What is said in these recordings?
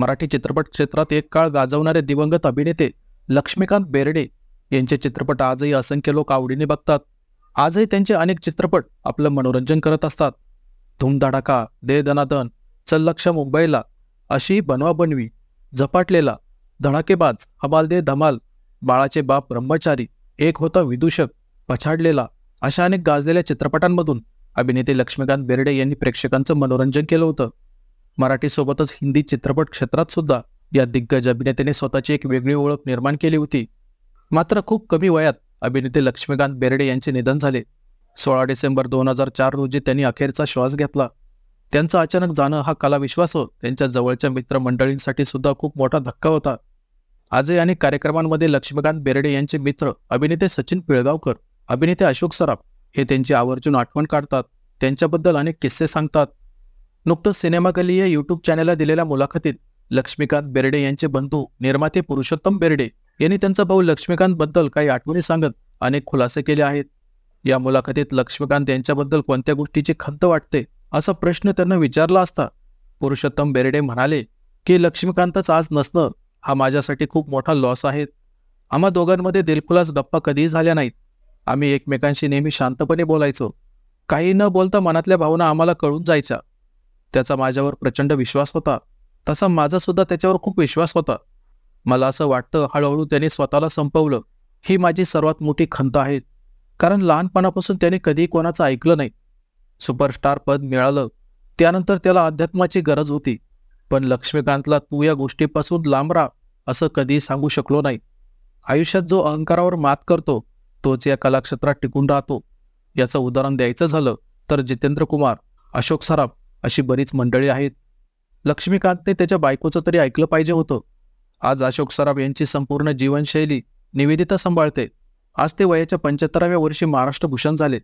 मराठी चित्रपट क्षेत्रात एक काळ गाजवणारे दिवंगत अभिनेते लक्ष्मीकांत बेर्डे यांचे चित्रपट आजही असंख्य लोक आवडीने बघतात आजही त्यांचे अनेक चित्रपट आपलं मनोरंजन करत असतात धूमधडाका दे दनादन चल लक्ष मुंबईला अशी बनवा बनवी झपाटलेला धडाकेबाज हमाल दे धमाल बाळाचे बाप ब्रह्मचारी एक होता विदूषक पछाडलेला अशा अनेक गाजलेल्या चित्रपटांमधून अभिनेते लक्ष्मीकांत बेर्डे यांनी प्रेक्षकांचं मनोरंजन केलं होतं मराठीसोबतच हिंदी चित्रपट क्षेत्रात सुद्धा या दिग्गज अभिनेत्याने स्वतःची एक वेगळी ओळख निर्माण केली होती मात्र खूप कमी वयात अभिनेते लक्ष्मीकांत बेर्डे यांचे निधन झाले सोळा डिसेंबर दोन हजार चार रोजी त्यांनी अखेरचा श्वास घेतला त्यांचं अचानक जाणं हा कलाविश्वास त्यांच्या जवळच्या मित्रमंडळींसाठी सुद्धा खूप मोठा धक्का होता आजही अनेक कार्यक्रमांमध्ये लक्ष्मीकांत बेर्डे यांचे मित्र अभिनेते सचिन पिळगावकर अभिनेते अशोक सराफ हे त्यांची आवर्जून आठवण काढतात त्यांच्याबद्दल अनेक किस्से सांगतात नुकतंच सिनेमाकली या युट्यूब चॅनेलला दिलेल्या मुलाखतीत लक्ष्मीकांत बेर्डे यांचे बंधू निर्माते पुरुषोत्तम बेर्डे यांनी त्यांचा भाऊ लक्ष्मीकांत बद्दल काही आठवणी सांगत अनेक खुलासे केले आहेत या मुलाखतीत लक्ष्मीकांत यांच्याबद्दल कोणत्या गोष्टीची खंत वाटते असा प्रश्न त्यांना विचारला असता पुरुषोत्तम बेर्डे म्हणाले की लक्ष्मीकांतच आज नसणं हा माझ्यासाठी खूप मोठा लॉस आहे आम्हा दोघांमध्ये दिलखुलास गप्पा कधीही झाल्या नाहीत आम्ही एकमेकांशी नेहमी शांतपणे बोलायचो काही न बोलता मनातल्या भावना आम्हाला कळून जायच्या त्याचा माझ्यावर प्रचंड विश्वास होता तसा माझा सुद्धा त्याच्यावर खूप विश्वास होता मला असं वाटतं हळूहळू त्याने स्वतःला संपवलं ही माझी सर्वात मोठी खंत आहे कारण लहानपणापासून त्याने कधी कोणाचं ऐकलं नाही सुपरस्टार पद मिळालं त्यानंतर त्याला अध्यात्माची गरज होती पण लक्ष्मीकांतला तू या गोष्टीपासून लांब राहा असं कधी सांगू शकलो नाही आयुष्यात जो अहंकारावर मात करतो तोच या कलाक्षेत्रात टिकून राहतो याचं उदाहरण द्यायचं झालं तर जितेंद्र कुमार अशोक सराफ अशी बरीच मंडळी आहेत लक्ष्मीकांतने त्याच्या बायकोचं तरी ऐकलं पाहिजे होतं आज अशोक सराफ यांची संपूर्ण जीवनशैली निवेदिता सांभाळते आज ते वयाच्या पंच्याहत्तराव्या वर्षी महाराष्ट्रभूषण झाले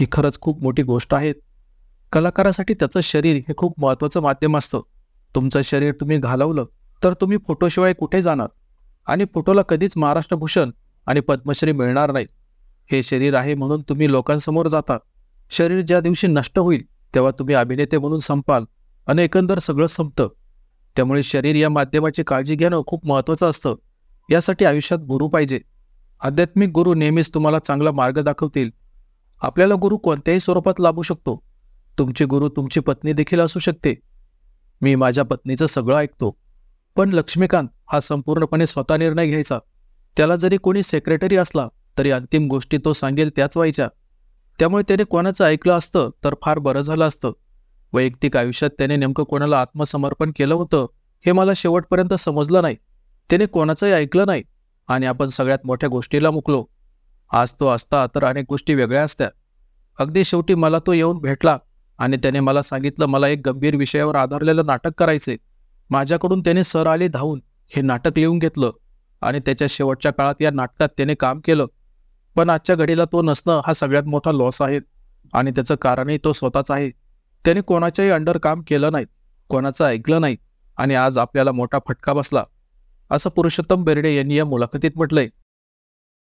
ही खरंच खूप मोठी गोष्ट आहे कलाकारासाठी त्याचं शरीर हे खूप महत्त्वाचं माध्यम असतं तुमचं शरीर तुम्ही घालवलं तर तुम्ही फोटोशिवाय कुठे जाणार आणि फोटोला कधीच महाराष्ट्रभूषण आणि पद्मश्री मिळणार नाही हे शरीर आहे म्हणून तुम्ही लोकांसमोर जाता शरीर ज्या दिवशी नष्ट होईल तेव्हा तुम्ही अभिनेते म्हणून संपाल आणि एकंदर सगळं संपतं त्यामुळे शरीर या माध्यमाची काळजी घेणं खूप महत्त्वाचं असतं यासाठी आयुष्यात गुरु पाहिजे आध्यात्मिक गुरु नेहमीच तुम्हाला चांगला मार्ग दाखवतील आपल्याला गुरु कोणत्याही स्वरूपात लाभू शकतो तुमचे गुरु तुमची पत्नी देखील असू शकते मी माझ्या पत्नीचं सगळं ऐकतो पण लक्ष्मीकांत हा संपूर्णपणे स्वतः निर्णय घ्यायचा त्याला जरी कोणी सेक्रेटरी असला तरी अंतिम गोष्टी तो सांगेल त्याच व्हायच्या त्यामुळे त्याने कोणाचं ऐकलं असतं तर फार बरं झालं असतं वैयक्तिक आयुष्यात त्याने नेमकं कोणाला आत्मसमर्पण केलं होतं हे मला शेवटपर्यंत समजलं नाही त्याने कोणाचंही ऐकलं नाही आणि आपण सगळ्यात मोठ्या गोष्टीला मुकलो आज तो असता तर अनेक गोष्टी वेगळ्या असत्या अगदी शेवटी मला तो येऊन भेटला आणि त्याने मला सांगितलं मला एक गंभीर विषयावर आधारलेलं नाटक करायचे माझ्याकडून त्याने सर आले धावून हे नाटक लिहून घेतलं आणि त्याच्या शेवटच्या काळात या नाटकात त्याने काम केलं पण आजच्या घडीला तो नसणं हा सगळ्यात मोठा लॉस आहे आणि त्याचं कारणही तो स्वतःच आहे त्याने कोणाच्याही अंडर काम केलं नाही कोणाचं ऐकलं नाही आणि आज आपल्याला मोठा फटका बसला असं पुरुषोत्तम बेर्डे यांनी या मुलाखतीत म्हटलंय